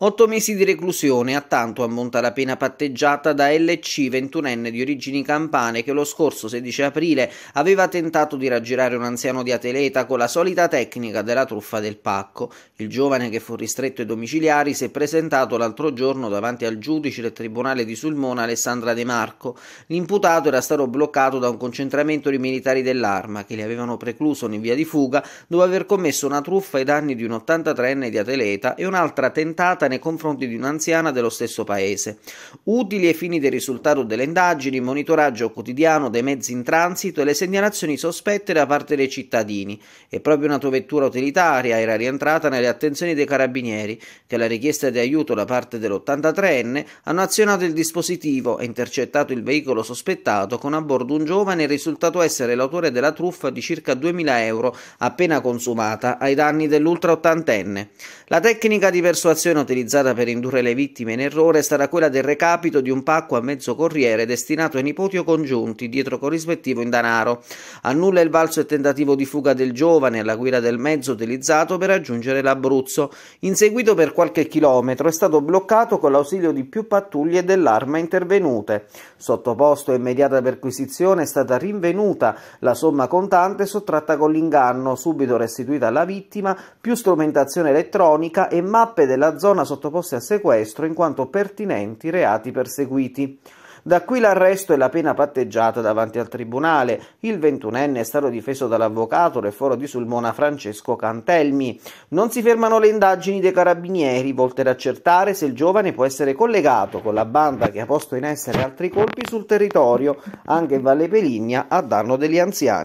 Otto mesi di reclusione, a tanto ammonta la pena patteggiata da LC, ventunenne di origini campane, che lo scorso 16 aprile aveva tentato di raggirare un anziano di Ateleta con la solita tecnica della truffa del pacco. Il giovane che fu ristretto ai domiciliari si è presentato l'altro giorno davanti al giudice del tribunale di Sulmona Alessandra De Marco. L'imputato era stato bloccato da un concentramento di militari dell'arma che li avevano precluso in via di fuga dopo aver commesso una truffa ai danni di un 83enne di Ateleta e un'altra tentata nei confronti di un'anziana dello stesso paese, utili ai fini del risultato delle indagini, monitoraggio quotidiano dei mezzi in transito e le segnalazioni sospette da parte dei cittadini. E proprio una tua vettura utilitaria era rientrata nelle attenzioni dei carabinieri, che alla richiesta di aiuto da parte dell'83enne hanno azionato il dispositivo e intercettato il veicolo sospettato con a bordo un giovane risultato essere l'autore della truffa di circa 2000 euro appena consumata ai danni dell'ultra ottantenne. La tecnica di persuasione utilizzata utilizzata per indurre le vittime in errore sarà quella del recapito di un pacco a mezzo corriere destinato ai nipoti o congiunti, dietro corrispettivo in danaro. Annulla il valso e tentativo di fuga del giovane alla guida del mezzo utilizzato per raggiungere l'Abruzzo. Inseguito per qualche chilometro è stato bloccato con l'ausilio di più pattuglie dell'arma intervenute. Sottoposto a immediata perquisizione è stata rinvenuta la somma contante sottratta con l'inganno, subito restituita alla vittima, più strumentazione elettronica e mappe della zona sottoposte a sequestro in quanto pertinenti reati perseguiti. Da qui l'arresto e la pena patteggiata davanti al tribunale. Il ventunenne è stato difeso dall'avvocato del foro di Sulmona Francesco Cantelmi. Non si fermano le indagini dei carabinieri volte ad accertare se il giovane può essere collegato con la banda che ha posto in essere altri colpi sul territorio, anche in Valle Peligna, a danno degli anziani.